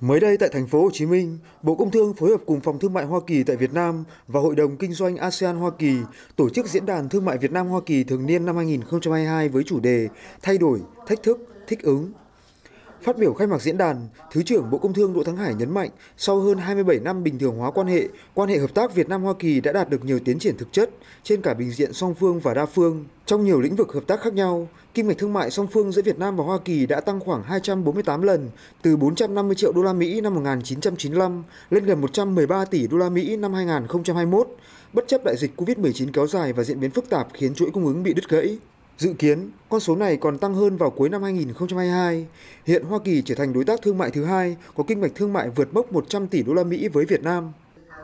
Mới đây tại thành phố Hồ Chí Minh, Bộ Công Thương phối hợp cùng Phòng Thương mại Hoa Kỳ tại Việt Nam và Hội đồng Kinh doanh ASEAN Hoa Kỳ tổ chức Diễn đàn Thương mại Việt Nam Hoa Kỳ thường niên năm 2022 với chủ đề Thay đổi, thách thức, thích ứng, Phát biểu khai mạc diễn đàn, Thứ trưởng Bộ Công Thương Đỗ Thắng Hải nhấn mạnh, sau hơn 27 năm bình thường hóa quan hệ, quan hệ hợp tác Việt Nam Hoa Kỳ đã đạt được nhiều tiến triển thực chất trên cả bình diện song phương và đa phương. Trong nhiều lĩnh vực hợp tác khác nhau, kim ngạch thương mại song phương giữa Việt Nam và Hoa Kỳ đã tăng khoảng 248 lần, từ 450 triệu đô la Mỹ năm 1995 lên gần 113 tỷ đô la Mỹ năm 2021, bất chấp đại dịch COVID-19 kéo dài và diễn biến phức tạp khiến chuỗi cung ứng bị đứt gãy. Dự kiến, con số này còn tăng hơn vào cuối năm 2022. Hiện Hoa Kỳ trở thành đối tác thương mại thứ hai có kinh mạch thương mại vượt mốc 100 tỷ đô la Mỹ với Việt Nam.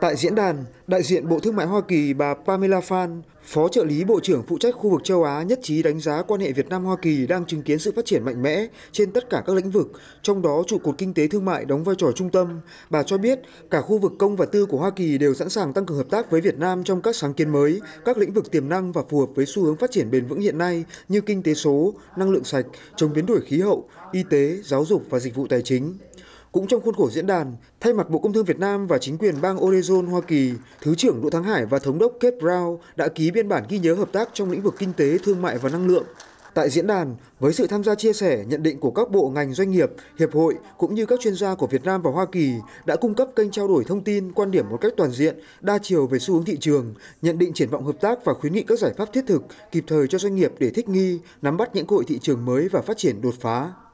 Tại diễn đàn, đại diện Bộ Thương mại Hoa Kỳ bà Pamela Phan, Phó trợ lý Bộ trưởng phụ trách khu vực châu Á nhất trí đánh giá quan hệ Việt Nam-Hoa Kỳ đang chứng kiến sự phát triển mạnh mẽ trên tất cả các lĩnh vực, trong đó trụ cột kinh tế thương mại đóng vai trò trung tâm. Bà cho biết cả khu vực công và tư của Hoa Kỳ đều sẵn sàng tăng cường hợp tác với Việt Nam trong các sáng kiến mới, các lĩnh vực tiềm năng và phù hợp với xu hướng phát triển bền vững hiện nay như kinh tế số, năng lượng sạch, chống biến đổi khí hậu, y tế, giáo dục và dịch vụ tài chính. Cũng trong khuôn khổ diễn đàn, thay mặt Bộ Công Thương Việt Nam và chính quyền bang Oregon, Hoa Kỳ, Thứ trưởng Đỗ Thắng Hải và Thống đốc Kate Brown đã ký biên bản ghi nhớ hợp tác trong lĩnh vực kinh tế, thương mại và năng lượng. Tại diễn đàn, với sự tham gia chia sẻ, nhận định của các bộ ngành doanh nghiệp, hiệp hội cũng như các chuyên gia của Việt Nam và Hoa Kỳ đã cung cấp kênh trao đổi thông tin, quan điểm một cách toàn diện, đa chiều về xu hướng thị trường, nhận định triển vọng hợp tác và khuyến nghị các giải pháp thiết thực, kịp thời cho doanh nghiệp để thích nghi, nắm bắt những cơ hội thị trường mới và phát triển đột phá.